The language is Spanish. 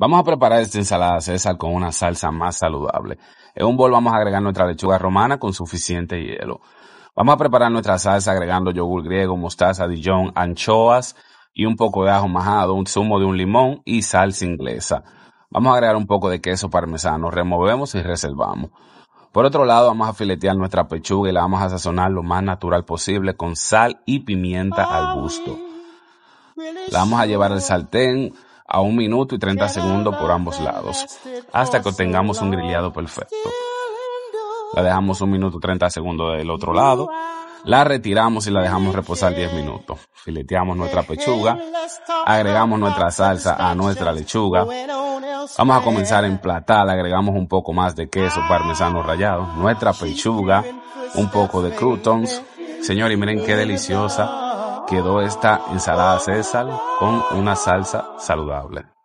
Vamos a preparar esta ensalada César con una salsa más saludable. En un bol vamos a agregar nuestra lechuga romana con suficiente hielo. Vamos a preparar nuestra salsa agregando yogur griego, mostaza, dijon, anchoas y un poco de ajo majado, un zumo de un limón y salsa inglesa. Vamos a agregar un poco de queso parmesano, removemos y reservamos. Por otro lado, vamos a filetear nuestra pechuga y la vamos a sazonar lo más natural posible con sal y pimienta al gusto. La vamos a llevar al sartén a un minuto y 30 segundos por ambos lados, hasta que tengamos un grillado perfecto. La dejamos un minuto 30 segundos del otro lado, la retiramos y la dejamos reposar 10 minutos. Fileteamos nuestra pechuga, agregamos nuestra salsa a nuestra lechuga. Vamos a comenzar a emplatar, agregamos un poco más de queso parmesano rallado, nuestra pechuga, un poco de croutons. Señores, miren qué deliciosa quedó esta ensalada César con una salsa saludable.